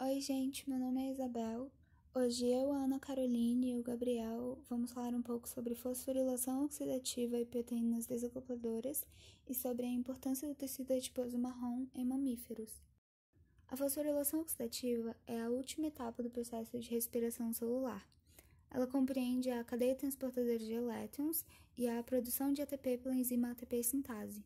Oi, gente, meu nome é Isabel. Hoje eu, a Ana Caroline e o Gabriel vamos falar um pouco sobre fosforilação oxidativa e proteínas desacopladoras e sobre a importância do tecido adiposo marrom em mamíferos. A fosforilação oxidativa é a última etapa do processo de respiração celular. Ela compreende a cadeia transportadora de elétrons e a produção de ATP pela enzima ATP sintase.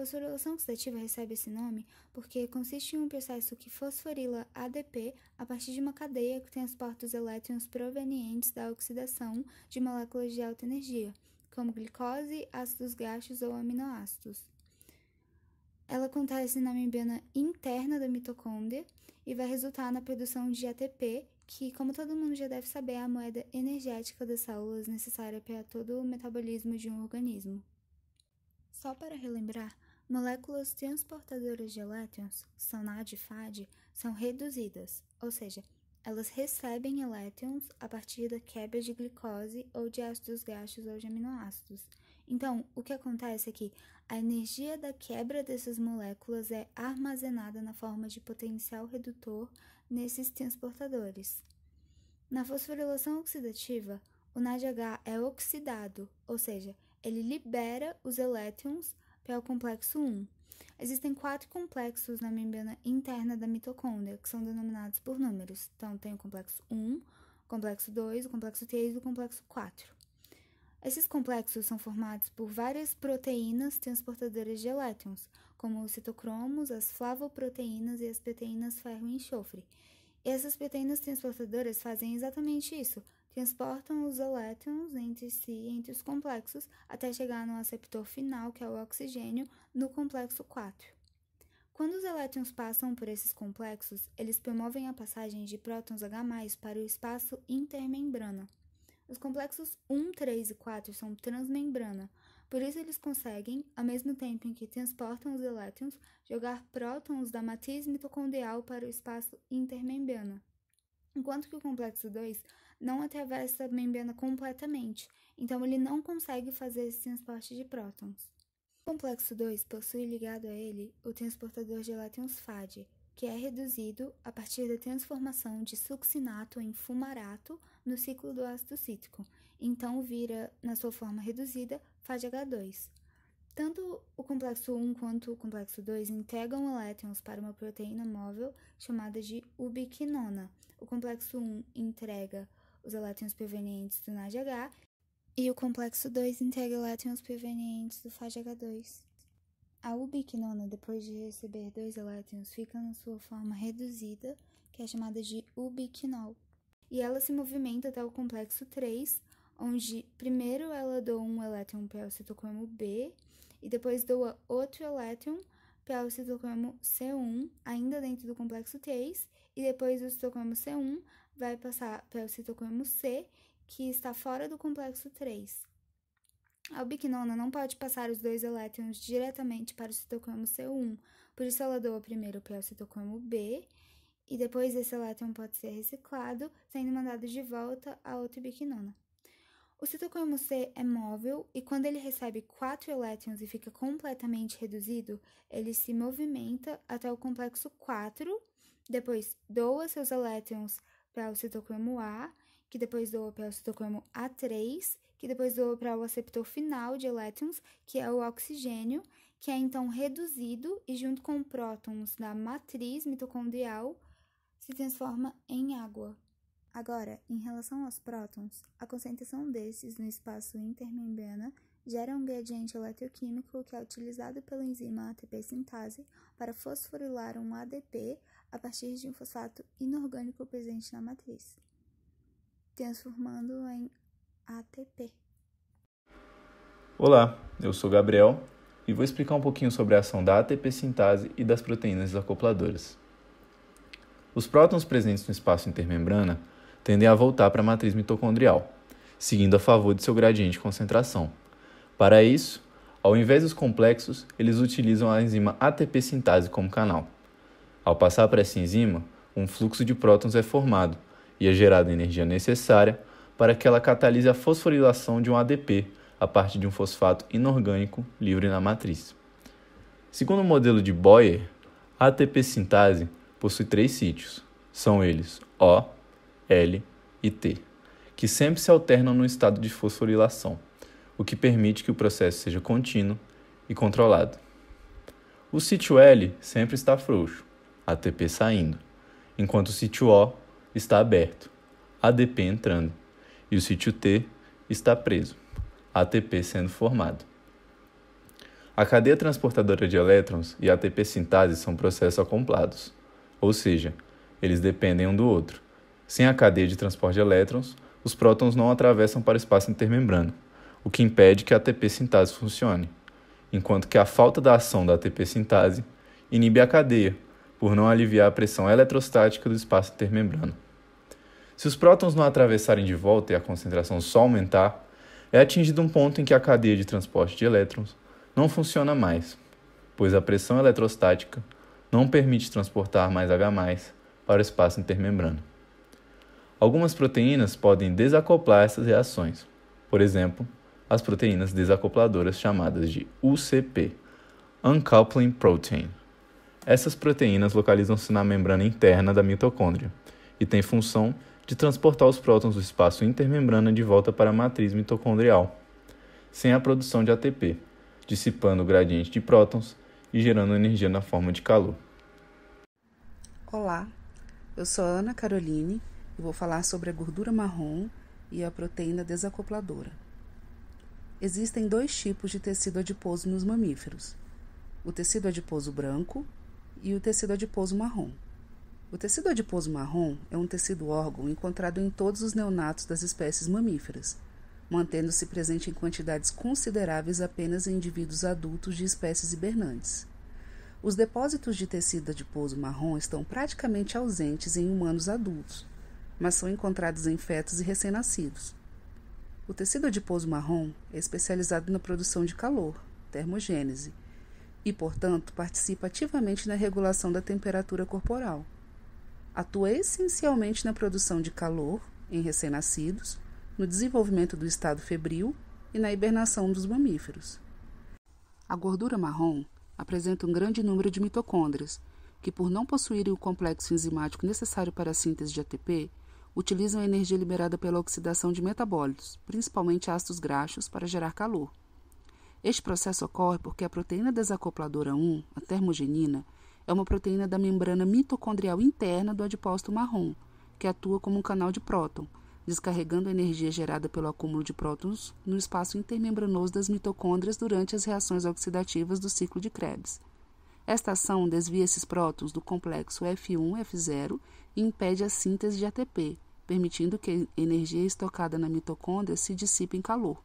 Fosforilação oxidativa recebe esse nome porque consiste em um processo que fosforila ADP a partir de uma cadeia que transporta os elétrons provenientes da oxidação de moléculas de alta energia, como glicose, ácidos graxos ou aminoácidos. Ela acontece na membrana interna da mitocôndria e vai resultar na produção de ATP, que, como todo mundo já deve saber, é a moeda energética das células necessária para todo o metabolismo de um organismo. Só para relembrar, Moléculas transportadoras de elétrons, NAD e FAD, são reduzidas, ou seja, elas recebem elétrons a partir da quebra de glicose ou de ácidos graxos ou de aminoácidos. Então, o que acontece é que a energia da quebra dessas moléculas é armazenada na forma de potencial redutor nesses transportadores. Na fosforilação oxidativa, o NADH é oxidado, ou seja, ele libera os elétrons é o complexo 1. Existem quatro complexos na membrana interna da mitocôndria, que são denominados por números. Então, tem o complexo 1, o complexo 2, o complexo 3 e o complexo 4. Esses complexos são formados por várias proteínas transportadoras de elétrons, como os citocromos, as flavoproteínas e as proteínas ferro e enxofre. E essas proteínas transportadoras fazem exatamente isso, transportam os elétrons entre si e entre os complexos até chegar no aceptor final, que é o oxigênio, no complexo 4. Quando os elétrons passam por esses complexos, eles promovem a passagem de prótons H para o espaço intermembrana. Os complexos 1, 3 e 4 são transmembrana, por isso eles conseguem, ao mesmo tempo em que transportam os elétrons, jogar prótons da matriz mitocondrial para o espaço intermembrana. Enquanto que o complexo 2 não atravessa a membrana completamente, então ele não consegue fazer esse transporte de prótons. O complexo 2 possui ligado a ele o transportador de elétrons FAD, que é reduzido a partir da transformação de succinato em fumarato no ciclo do ácido cítrico, então vira, na sua forma reduzida, FADH2. Tanto o complexo 1 quanto o complexo 2 entregam elétrons para uma proteína móvel chamada de ubiquinona. O complexo 1 entrega os elétrons provenientes do NADH, e o complexo 2 integra elétrons provenientes do FADH2. A ubiquinona, né? depois de receber dois elétrons, fica na sua forma reduzida, que é chamada de ubiquinol. E ela se movimenta até o complexo 3, onde primeiro ela doa um elétron para o citocromo B e depois doa outro elétron pelo citocromo C1, ainda dentro do complexo 3, e depois o citocromo C1 vai passar pelo citocromo C, que está fora do complexo 3. A ubiquinona não pode passar os dois elétrons diretamente para o citocromo C1, por isso ela doa primeiro o citocromo B, e depois esse elétron pode ser reciclado, sendo mandado de volta a outra ubiquinona. O citocromo C é móvel e quando ele recebe 4 elétrons e fica completamente reduzido, ele se movimenta até o complexo 4, depois doa seus elétrons para o citocromo A, que depois doa para o citocromo A3, que depois doa para o aceptor final de elétrons, que é o oxigênio, que é então reduzido e junto com prótons da matriz mitocondrial se transforma em água. Agora, em relação aos prótons, a concentração destes no espaço intermembrana gera um gradiente eletroquímico que é utilizado pela enzima ATP sintase para fosforilar um ADP a partir de um fosfato inorgânico presente na matriz, transformando-o em ATP. Olá, eu sou Gabriel e vou explicar um pouquinho sobre a ação da ATP sintase e das proteínas acopladoras. Os prótons presentes no espaço intermembrana tendem a voltar para a matriz mitocondrial, seguindo a favor de seu gradiente de concentração. Para isso, ao invés dos complexos, eles utilizam a enzima ATP sintase como canal. Ao passar para essa enzima, um fluxo de prótons é formado e é gerada a energia necessária para que ela catalise a fosforilação de um ADP a partir de um fosfato inorgânico livre na matriz. Segundo o modelo de Boyer, a ATP sintase possui três sítios. São eles O, L e T, que sempre se alternam no estado de fosforilação, o que permite que o processo seja contínuo e controlado. O sítio L sempre está frouxo, ATP saindo, enquanto o sítio O está aberto, ADP entrando, e o sítio T está preso, ATP sendo formado. A cadeia transportadora de elétrons e a ATP sintase são processos acoplados, ou seja, eles dependem um do outro sem a cadeia de transporte de elétrons, os prótons não atravessam para o espaço intermembrano, o que impede que a ATP sintase funcione, enquanto que a falta da ação da ATP sintase inibe a cadeia, por não aliviar a pressão eletrostática do espaço intermembrano. Se os prótons não atravessarem de volta e a concentração só aumentar, é atingido um ponto em que a cadeia de transporte de elétrons não funciona mais, pois a pressão eletrostática não permite transportar mais H para o espaço intermembrano. Algumas proteínas podem desacoplar essas reações, por exemplo, as proteínas desacopladoras chamadas de UCP, Uncoupling Protein. Essas proteínas localizam-se na membrana interna da mitocôndria e têm função de transportar os prótons do espaço intermembrana de volta para a matriz mitocondrial, sem a produção de ATP, dissipando o gradiente de prótons e gerando energia na forma de calor. Olá, eu sou Ana Caroline eu vou falar sobre a gordura marrom e a proteína desacopladora. Existem dois tipos de tecido adiposo nos mamíferos: o tecido adiposo branco e o tecido adiposo marrom. O tecido adiposo marrom é um tecido órgão encontrado em todos os neonatos das espécies mamíferas, mantendo-se presente em quantidades consideráveis apenas em indivíduos adultos de espécies hibernantes. Os depósitos de tecido adiposo marrom estão praticamente ausentes em humanos adultos, mas são encontrados em fetos e recém-nascidos. O tecido adiposo marrom é especializado na produção de calor, termogênese, e, portanto, participa ativamente na regulação da temperatura corporal. Atua essencialmente na produção de calor em recém-nascidos, no desenvolvimento do estado febril e na hibernação dos mamíferos. A gordura marrom apresenta um grande número de mitocôndrias, que, por não possuírem o complexo enzimático necessário para a síntese de ATP, utilizam a energia liberada pela oxidação de metabólitos, principalmente ácidos graxos, para gerar calor. Este processo ocorre porque a proteína desacopladora 1, a termogenina, é uma proteína da membrana mitocondrial interna do adipócito marrom, que atua como um canal de próton, descarregando a energia gerada pelo acúmulo de prótons no espaço intermembranoso das mitocôndrias durante as reações oxidativas do ciclo de Krebs. Esta ação desvia esses prótons do complexo F1-F0 e impede a síntese de ATP, permitindo que a energia estocada na mitocôndria se dissipe em calor.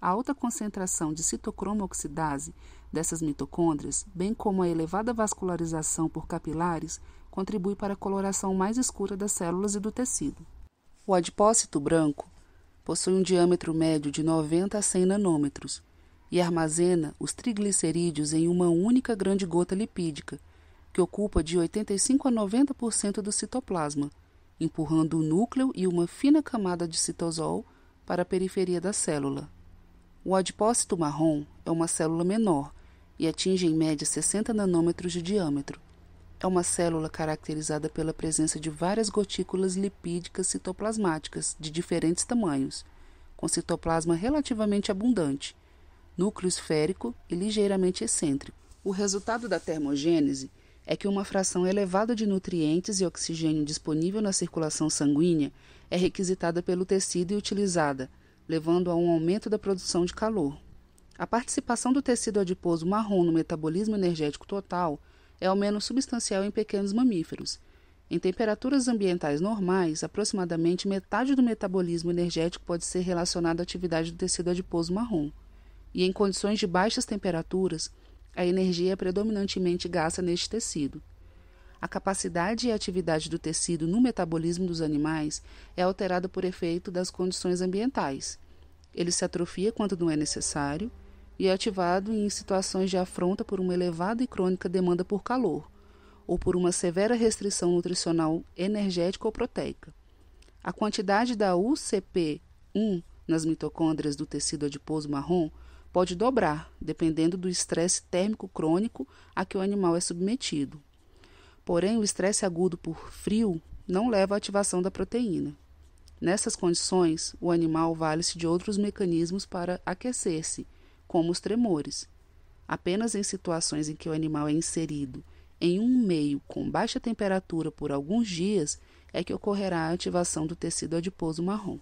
A alta concentração de citocromo oxidase dessas mitocôndrias, bem como a elevada vascularização por capilares, contribui para a coloração mais escura das células e do tecido. O adipócito branco possui um diâmetro médio de 90 a 100 nanômetros e armazena os triglicerídeos em uma única grande gota lipídica, que ocupa de 85 a 90% do citoplasma, empurrando o núcleo e uma fina camada de citosol para a periferia da célula. O adipócito marrom é uma célula menor e atinge em média 60 nanômetros de diâmetro. É uma célula caracterizada pela presença de várias gotículas lipídicas citoplasmáticas de diferentes tamanhos, com citoplasma relativamente abundante, núcleo esférico e ligeiramente excêntrico. O resultado da termogênese é que uma fração elevada de nutrientes e oxigênio disponível na circulação sanguínea é requisitada pelo tecido e utilizada, levando a um aumento da produção de calor. A participação do tecido adiposo marrom no metabolismo energético total é ao menos substancial em pequenos mamíferos. Em temperaturas ambientais normais, aproximadamente metade do metabolismo energético pode ser relacionado à atividade do tecido adiposo marrom. E em condições de baixas temperaturas, a energia é predominantemente gasta neste tecido. A capacidade e atividade do tecido no metabolismo dos animais é alterada por efeito das condições ambientais. Ele se atrofia quando não é necessário e é ativado em situações de afronta por uma elevada e crônica demanda por calor ou por uma severa restrição nutricional energética ou proteica. A quantidade da UCP1 nas mitocôndrias do tecido adiposo marrom pode dobrar, dependendo do estresse térmico crônico a que o animal é submetido. Porém, o estresse agudo por frio não leva à ativação da proteína. Nessas condições, o animal vale-se de outros mecanismos para aquecer-se, como os tremores. Apenas em situações em que o animal é inserido em um meio com baixa temperatura por alguns dias é que ocorrerá a ativação do tecido adiposo marrom.